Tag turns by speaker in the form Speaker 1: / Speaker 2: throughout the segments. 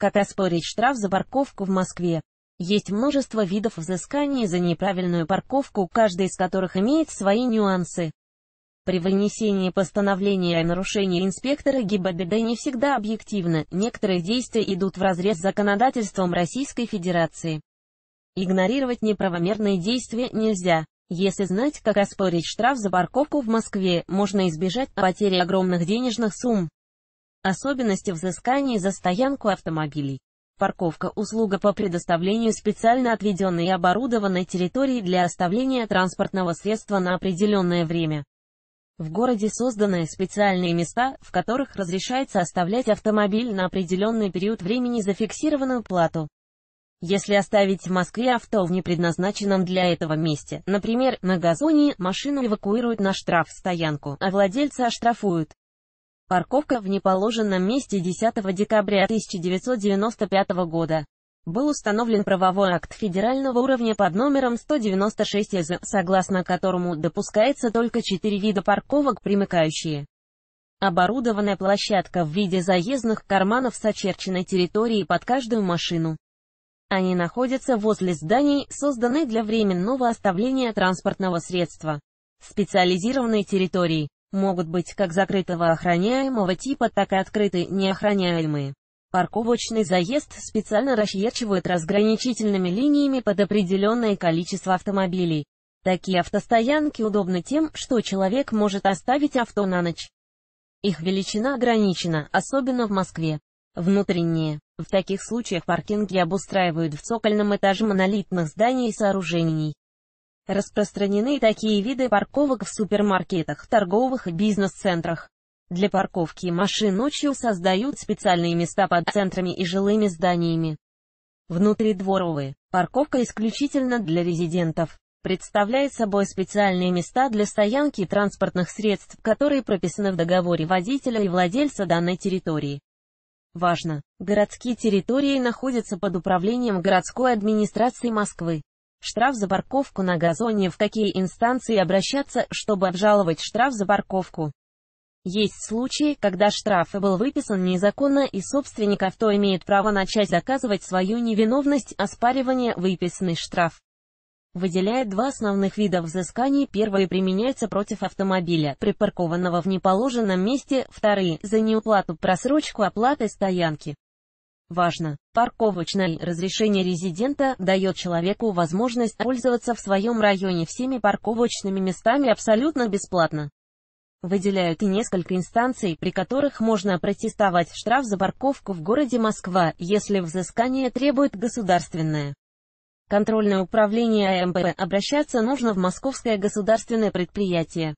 Speaker 1: Как оспорить штраф за парковку в Москве? Есть множество видов взысканий за неправильную парковку, каждый из которых имеет свои нюансы. При вынесении постановления о нарушении инспектора ГИБДД не всегда объективно, некоторые действия идут вразрез с законодательством Российской Федерации. Игнорировать неправомерные действия нельзя. Если знать, как оспорить штраф за парковку в Москве, можно избежать потери огромных денежных сумм. Особенности взыскания за стоянку автомобилей. Парковка – услуга по предоставлению специально отведенной и оборудованной территории для оставления транспортного средства на определенное время. В городе созданы специальные места, в которых разрешается оставлять автомобиль на определенный период времени за фиксированную плату. Если оставить в Москве авто в непредназначенном для этого месте, например, на газоне, машину эвакуируют на штраф-стоянку, а владельца оштрафуют. Парковка в неположенном месте 10 декабря 1995 года. Был установлен правовой акт федерального уровня под номером 196 ЭЗ, согласно которому допускается только четыре вида парковок, примыкающие. Оборудованная площадка в виде заездных карманов с очерченной территорией под каждую машину. Они находятся возле зданий, созданных для временного оставления транспортного средства. Специализированные территории могут быть как закрытого охраняемого типа, так и открытые неохраняемые. Парковочный заезд специально расчерчивают разграничительными линиями под определенное количество автомобилей. Такие автостоянки удобны тем, что человек может оставить авто на ночь. Их величина ограничена, особенно в Москве. Внутренние. В таких случаях паркинги обустраивают в цокольном этаже монолитных зданий и сооружений. Распространены такие виды парковок в супермаркетах, торговых и бизнес-центрах. Для парковки машин ночью создают специальные места под центрами и жилыми зданиями. Внутридворовые. Парковка исключительно для резидентов. Представляет собой специальные места для стоянки транспортных средств, которые прописаны в договоре водителя и владельца данной территории. Важно! Городские территории находятся под управлением городской администрации Москвы. Штраф за парковку на газоне в какие инстанции обращаться, чтобы обжаловать штраф за парковку. Есть случаи, когда штраф был выписан незаконно и собственник авто имеет право начать доказывать свою невиновность, оспаривание выписанный штраф. Выделяет два основных вида взысканий. Первые применяются против автомобиля, припаркованного в неположенном месте, вторые – за неуплату просрочку оплаты стоянки. Важно, парковочное разрешение резидента дает человеку возможность пользоваться в своем районе всеми парковочными местами абсолютно бесплатно. Выделяют и несколько инстанций, при которых можно протестовать штраф за парковку в городе Москва, если взыскание требует государственное. Контрольное управление АМБ обращаться нужно в Московское государственное предприятие.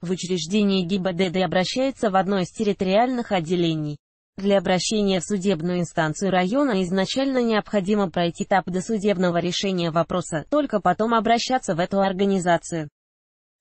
Speaker 1: В учреждении ГИБДД обращается в одно из территориальных отделений. Для обращения в судебную инстанцию района изначально необходимо пройти этап досудебного решения вопроса, только потом обращаться в эту организацию.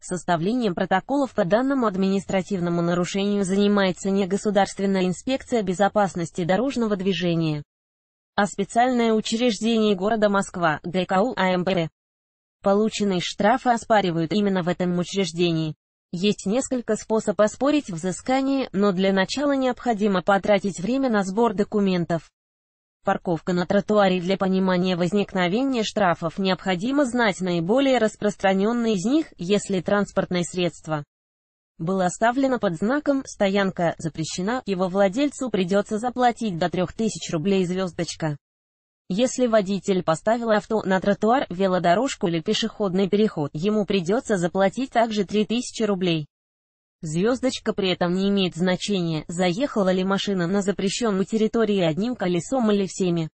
Speaker 1: Составлением протоколов по данному административному нарушению занимается не Государственная инспекция безопасности дорожного движения, а специальное учреждение города Москва, ГКУ АМП. Полученные штрафы оспаривают именно в этом учреждении. Есть несколько способов оспорить взыскание, но для начала необходимо потратить время на сбор документов. Парковка на тротуаре для понимания возникновения штрафов необходимо знать наиболее распространенные из них, если транспортное средство было оставлено под знаком «Стоянка запрещена», его владельцу придется заплатить до 3000 рублей звездочка. Если водитель поставил авто на тротуар, велодорожку или пешеходный переход, ему придется заплатить также 3000 рублей. Звездочка при этом не имеет значения, заехала ли машина на запрещенную территорию одним колесом или всеми.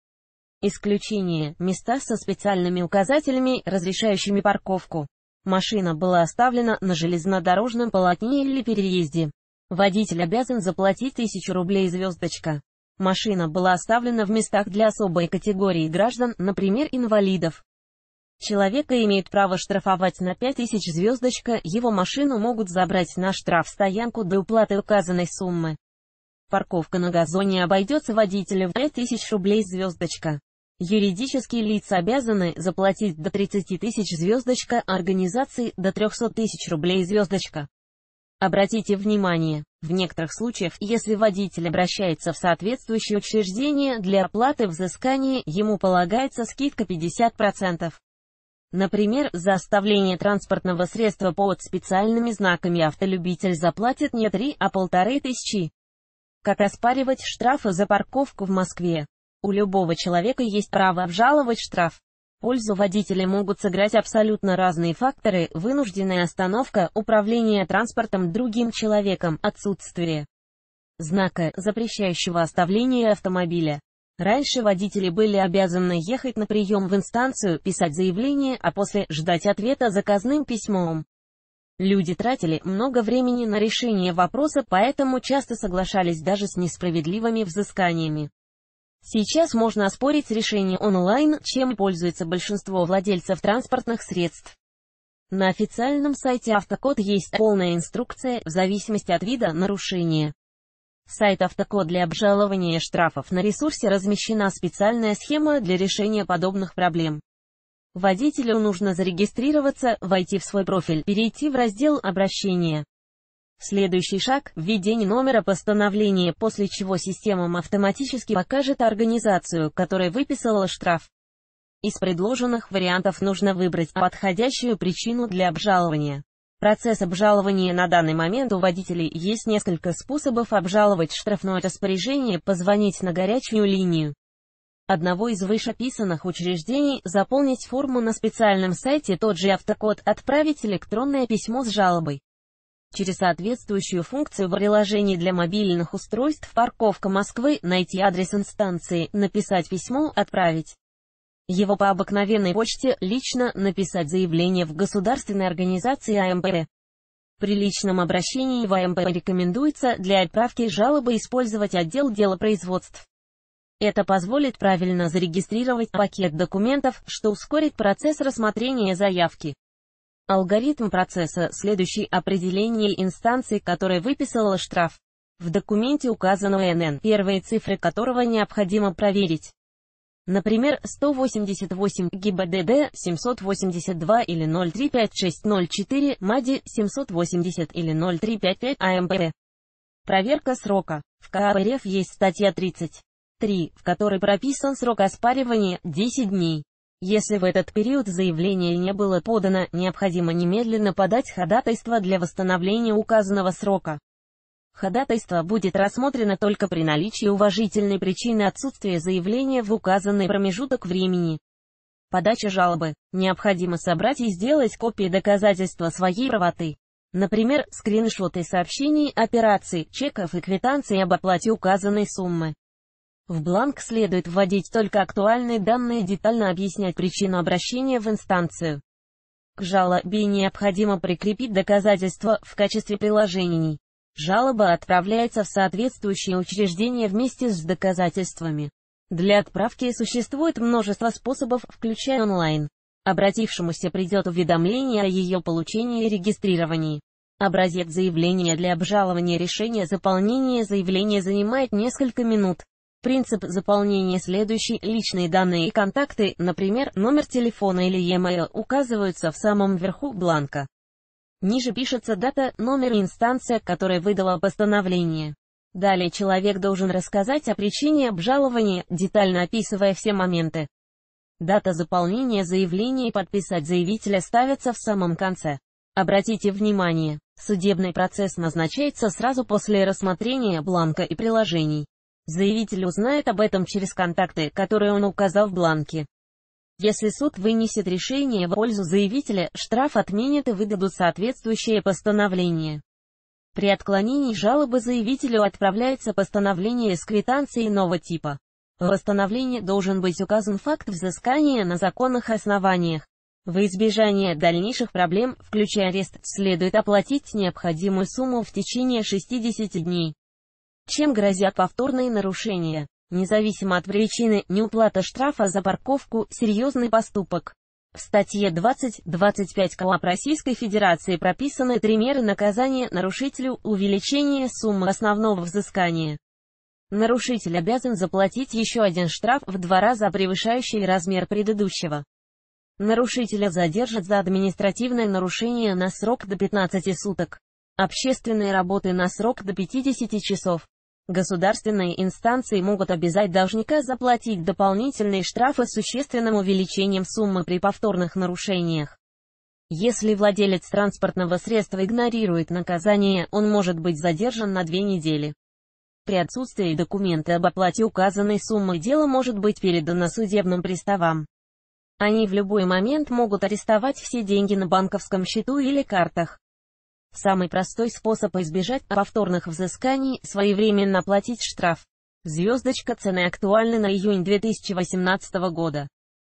Speaker 1: Исключение – места со специальными указателями, разрешающими парковку. Машина была оставлена на железнодорожном полотне или переезде. Водитель обязан заплатить 1000 рублей звездочка. Машина была оставлена в местах для особой категории граждан, например, инвалидов. Человека имеют право штрафовать на 5000 звездочка, его машину могут забрать на штраф-стоянку до уплаты указанной суммы. Парковка на газоне обойдется водителю в 5000 рублей звездочка. Юридические лица обязаны заплатить до 30 тысяч звездочка, организации до 300 тысяч рублей звездочка. Обратите внимание, в некоторых случаях, если водитель обращается в соответствующее учреждение для оплаты взыскания, ему полагается скидка 50%. Например, за оставление транспортного средства под специальными знаками автолюбитель заплатит не 3, а полторы тысячи. Как оспаривать штрафы за парковку в Москве? У любого человека есть право обжаловать штраф пользу водителя могут сыграть абсолютно разные факторы, вынужденная остановка, управление транспортом другим человеком, отсутствие знака, запрещающего оставление автомобиля. Раньше водители были обязаны ехать на прием в инстанцию, писать заявление, а после ждать ответа заказным письмом. Люди тратили много времени на решение вопроса, поэтому часто соглашались даже с несправедливыми взысканиями. Сейчас можно оспорить решение онлайн, чем пользуется большинство владельцев транспортных средств. На официальном сайте Автокод есть полная инструкция, в зависимости от вида нарушения. Сайт Автокод для обжалования штрафов на ресурсе размещена специальная схема для решения подобных проблем. Водителю нужно зарегистрироваться, войти в свой профиль, перейти в раздел «Обращение». Следующий шаг – введение номера постановления, после чего системам автоматически покажет организацию, которая выписала штраф. Из предложенных вариантов нужно выбрать подходящую причину для обжалования. Процесс обжалования на данный момент у водителей есть несколько способов обжаловать штрафное распоряжение, позвонить на горячую линию одного из вышеописанных учреждений, заполнить форму на специальном сайте тот же автокод, отправить электронное письмо с жалобой через соответствующую функцию в приложении для мобильных устройств «Парковка Москвы» найти адрес инстанции, написать письмо, отправить его по обыкновенной почте, лично написать заявление в государственной организации АМПР. При личном обращении в АМП рекомендуется для отправки жалобы использовать отдел делопроизводств. Это позволит правильно зарегистрировать пакет документов, что ускорит процесс рассмотрения заявки. Алгоритм процесса – следующий определение инстанции, которая выписала штраф. В документе указано НН, первые цифры которого необходимо проверить. Например, 188 ГИБДД 782 или 035604 МАДИ 780 или 0355 АМП. Проверка срока. В КАП РФ есть статья 33, в которой прописан срок оспаривания – 10 дней. Если в этот период заявление не было подано, необходимо немедленно подать ходатайство для восстановления указанного срока. Ходатайство будет рассмотрено только при наличии уважительной причины отсутствия заявления в указанный промежуток времени. Подача жалобы. Необходимо собрать и сделать копии доказательства своей правоты. Например, скриншоты сообщений, операций, чеков и квитанций об оплате указанной суммы. В бланк следует вводить только актуальные данные и детально объяснять причину обращения в инстанцию. К жалобе необходимо прикрепить доказательства в качестве приложений. Жалоба отправляется в соответствующее учреждение вместе с доказательствами. Для отправки существует множество способов, включая онлайн. Обратившемуся придет уведомление о ее получении и регистрировании. Образец заявления для обжалования решения заполнения заявления занимает несколько минут. Принцип заполнения следующий. Личные данные и контакты, например, номер телефона или e-mail, указываются в самом верху бланка. Ниже пишется дата, номер и инстанция, которая выдала постановление. Далее человек должен рассказать о причине обжалования, детально описывая все моменты. Дата заполнения заявления и подписать заявителя ставится в самом конце. Обратите внимание, судебный процесс назначается сразу после рассмотрения бланка и приложений. Заявитель узнает об этом через контакты, которые он указал в бланке. Если суд вынесет решение в пользу заявителя, штраф отменят и выдадут соответствующее постановление. При отклонении жалобы заявителю отправляется постановление с квитанцией нового типа. В восстановлении должен быть указан факт взыскания на законных основаниях. В избежание дальнейших проблем, включая арест, следует оплатить необходимую сумму в течение 60 дней чем грозят повторные нарушения. Независимо от причины, неуплата штрафа за парковку – серьезный поступок. В статье 20.25 КОАП Российской Федерации прописаны три меры наказания нарушителю увеличение суммы основного взыскания. Нарушитель обязан заплатить еще один штраф в два раза превышающий размер предыдущего. Нарушителя задержат за административное нарушение на срок до 15 суток. Общественные работы на срок до 50 часов. Государственные инстанции могут обязать должника заплатить дополнительные штрафы с существенным увеличением суммы при повторных нарушениях. Если владелец транспортного средства игнорирует наказание, он может быть задержан на две недели. При отсутствии документа об оплате указанной суммы дело может быть передано судебным приставам. Они в любой момент могут арестовать все деньги на банковском счету или картах. Самый простой способ избежать повторных взысканий – своевременно платить штраф. Звездочка цены актуальны на июнь 2018 года.